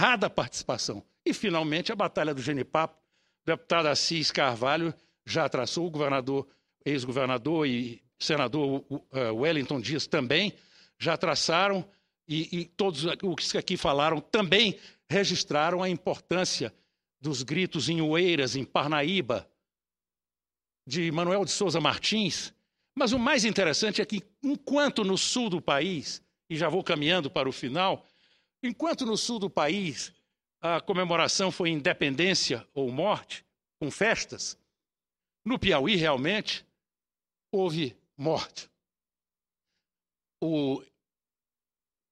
honrada participação. E, finalmente, a Batalha do Genipapo. O deputado Assis Carvalho já traçou, o governador, ex-governador e senador é, Wellington Dias também já traçaram, e, e todos os que aqui falaram também registraram a importância dos gritos em Oeiras, em Parnaíba, de Manuel de Souza Martins. Mas o mais interessante é que, enquanto no sul do país, e já vou caminhando para o final, Enquanto no sul do país a comemoração foi independência ou morte, com festas, no Piauí realmente houve morte. O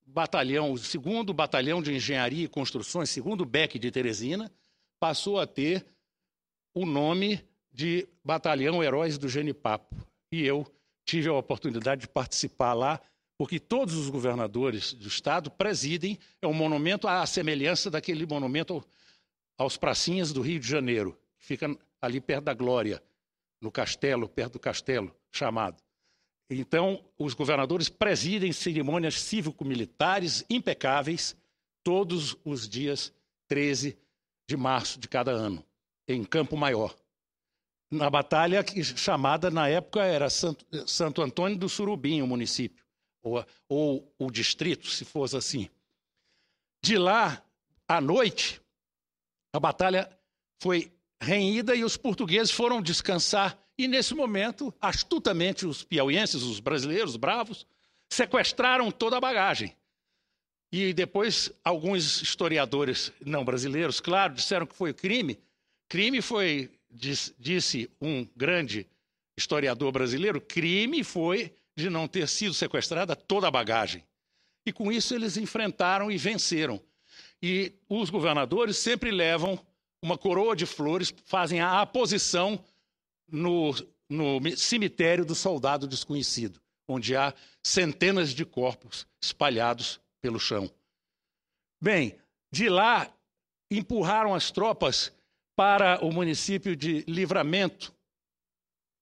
batalhão, o segundo batalhão de engenharia e construções, segundo BEC de Teresina, passou a ter o nome de Batalhão Heróis do Genipapo. E eu tive a oportunidade de participar lá porque todos os governadores do estado presidem é um monumento à semelhança daquele monumento aos pracinhas do Rio de Janeiro, que fica ali perto da Glória, no castelo, perto do castelo chamado. Então, os governadores presidem cerimônias cívico-militares impecáveis todos os dias 13 de março de cada ano, em Campo Maior. Na batalha que chamada na época era Santo, Santo Antônio do Surubim, o município ou, ou o distrito, se fosse assim. De lá, à noite, a batalha foi reída e os portugueses foram descansar. E nesse momento, astutamente, os piauienses, os brasileiros bravos, sequestraram toda a bagagem. E depois, alguns historiadores não brasileiros, claro, disseram que foi crime. Crime foi, disse um grande historiador brasileiro, crime foi de não ter sido sequestrada toda a bagagem. E com isso eles enfrentaram e venceram. E os governadores sempre levam uma coroa de flores, fazem a aposição no, no cemitério do soldado desconhecido, onde há centenas de corpos espalhados pelo chão. Bem, de lá empurraram as tropas para o município de Livramento,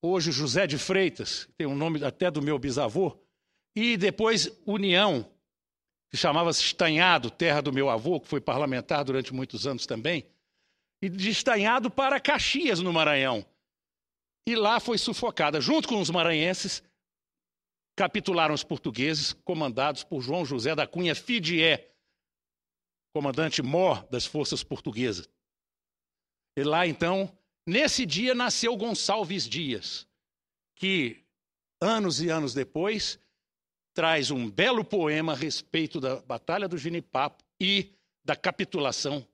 hoje José de Freitas, tem um nome até do meu bisavô, e depois União, que chamava-se Estanhado, terra do meu avô, que foi parlamentar durante muitos anos também, e de Estanhado para Caxias, no Maranhão. E lá foi sufocada, junto com os maranhenses, capitularam os portugueses, comandados por João José da Cunha Fidié, comandante mor das forças portuguesas. E lá, então, Nesse dia nasceu Gonçalves Dias, que anos e anos depois traz um belo poema a respeito da Batalha do Ginipapo e da capitulação